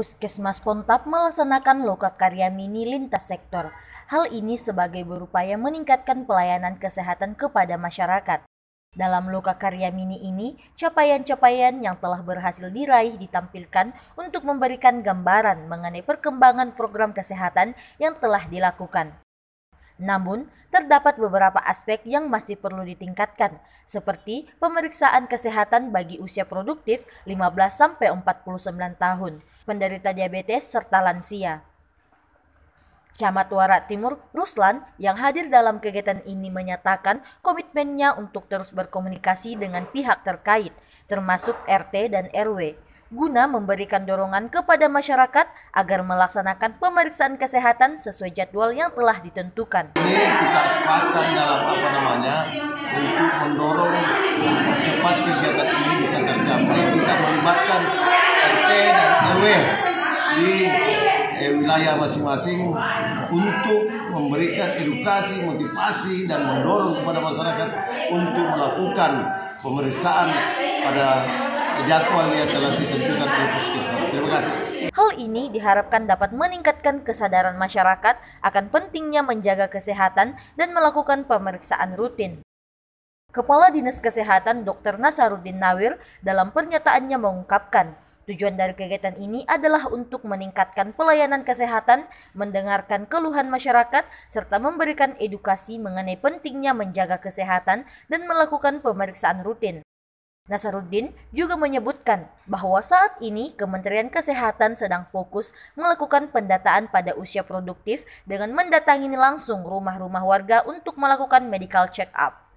Puskesmas Pontap melaksanakan loka karya mini lintas sektor. Hal ini sebagai berupaya meningkatkan pelayanan kesehatan kepada masyarakat. Dalam loka karya mini ini, capaian-capaian yang telah berhasil diraih ditampilkan untuk memberikan gambaran mengenai perkembangan program kesehatan yang telah dilakukan. Namun, terdapat beberapa aspek yang masih perlu ditingkatkan, seperti pemeriksaan kesehatan bagi usia produktif 15-49 tahun, penderita diabetes, serta lansia. Camat Warat Timur, Ruslan, yang hadir dalam kegiatan ini menyatakan komitmennya untuk terus berkomunikasi dengan pihak terkait, termasuk RT dan RW guna memberikan dorongan kepada masyarakat agar melaksanakan pemeriksaan kesehatan sesuai jadwal yang telah ditentukan. Ini kita sepakat dalam apa namanya untuk mendorong cepat kegiatan ini bisa tercapai. Kita melibatkan RT dan RW di eh, wilayah masing-masing untuk memberikan edukasi, motivasi, dan mendorong kepada masyarakat untuk melakukan pemeriksaan pada yang telah ditentukan oleh puskesmas. Terima kasih. Hal ini diharapkan dapat meningkatkan kesadaran masyarakat akan pentingnya menjaga kesehatan dan melakukan pemeriksaan rutin. Kepala Dinas Kesehatan Dr. Nasaruddin Nawir dalam pernyataannya mengungkapkan, tujuan dari kegiatan ini adalah untuk meningkatkan pelayanan kesehatan, mendengarkan keluhan masyarakat, serta memberikan edukasi mengenai pentingnya menjaga kesehatan dan melakukan pemeriksaan rutin. Nasaruddin juga menyebutkan bahwa saat ini Kementerian Kesehatan sedang fokus melakukan pendataan pada usia produktif dengan mendatangi langsung rumah-rumah warga untuk melakukan medical check-up.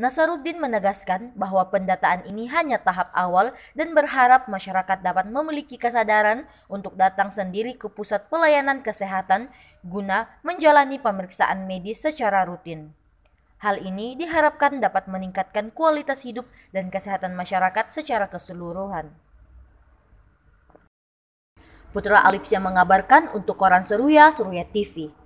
Nasaruddin menegaskan bahwa pendataan ini hanya tahap awal dan berharap masyarakat dapat memiliki kesadaran untuk datang sendiri ke pusat pelayanan kesehatan guna menjalani pemeriksaan medis secara rutin. Hal ini diharapkan dapat meningkatkan kualitas hidup dan kesehatan masyarakat secara keseluruhan. Putra Alifsyah mengabarkan untuk koran Seruya, Seruya TV.